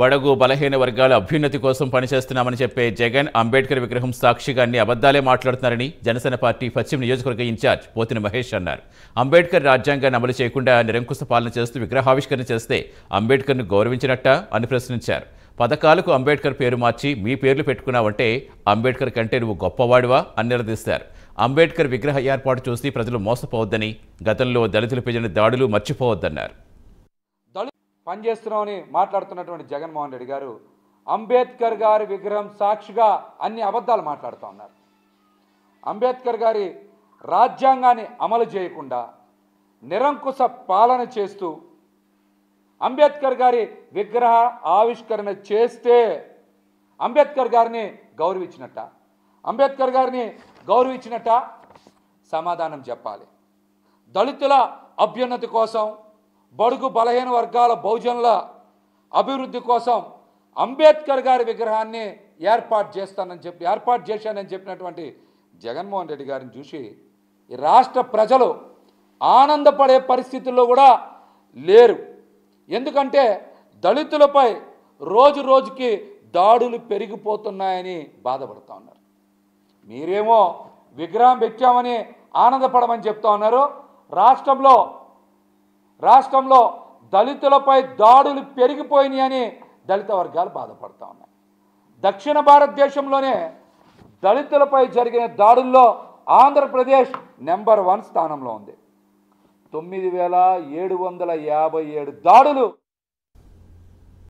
బడగు బలహీన వర్గాల అభ్యున్నతి కోసం పనిచేస్తున్నామని చెప్పే జగన్ అంబేద్కర్ విగ్రహం సాక్షిగా అన్ని అబద్దాలే మాట్లాడుతున్నారని జనసేన పార్టీ పశ్చిమ నియోజకవర్గ ఇన్ఛార్జ్ పోతిన మహేష్ అన్నారు అంబేద్కర్ రాజ్యాంగాన్ని అమలు చేయకుండా నిరంకుశ పాలన చేస్తూ విగ్రహావిష్కరణ చేస్తే అంబేద్కర్ను గౌరవించినట్ట అని ప్రశ్నించారు పథకాలకు అంబేద్కర్ పేరు మార్చి మీ పేర్లు పెట్టుకున్నావంటే అంబేద్కర్ కంటే నువ్వు గొప్పవాడివా అని నిలదీశారు అంబేద్కర్ విగ్రహ ఏర్పాటు చూసి ప్రజలు మోసపోవద్దని గతంలో దళితులు జరిగిన దాడులు మర్చిపోవద్దన్నారు పనిచేస్తున్నామని మాట్లాడుతున్నటువంటి జగన్మోహన్ రెడ్డి గారు అంబేద్కర్ గారి విగ్రహం సాక్షిగా అన్ని అబద్ధాలు మాట్లాడుతూ ఉన్నారు అంబేద్కర్ గారి రాజ్యాంగాన్ని అమలు చేయకుండా నిరంకుశ పాలన చేస్తూ అంబేద్కర్ గారి విగ్రహ ఆవిష్కరణ చేస్తే అంబేద్కర్ గారిని గౌరవించినట్ట అంబేద్కర్ గారిని గౌరవించినట్ట సమాధానం చెప్పాలి దళితుల అభ్యున్నతి కోసం బడుగు బలహీన వర్గాల బహుజనుల అభివృద్ధి కోసం అంబేద్కర్ గారి విగ్రహాన్ని ఏర్పాటు చేస్తానని చెప్పి ఏర్పాటు చేశానని చెప్పినటువంటి జగన్మోహన్ రెడ్డి గారిని చూసి ఈ రాష్ట్ర ప్రజలు ఆనందపడే పరిస్థితుల్లో కూడా లేరు ఎందుకంటే దళితులపై రోజు రోజుకి దాడులు పెరిగిపోతున్నాయని బాధపడుతూ ఉన్నారు మీరేమో విగ్రహం పెట్టామని ఆనందపడమని చెప్తా ఉన్నారు రాష్ట్రంలో రాష్ట్రంలో దళితులపై దాడులు పెరిగిపోయినాయని దళిత వర్గాలు బాధపడుతూ ఉన్నాయి దక్షిణ భారతదేశంలోనే దళితులపై జరిగిన దాడుల్లో ఆంధ్రప్రదేశ్ నెంబర్ వన్ స్థానంలో ఉంది తొమ్మిది వేల ఏడు వందల యాభై ఏడు దాడులు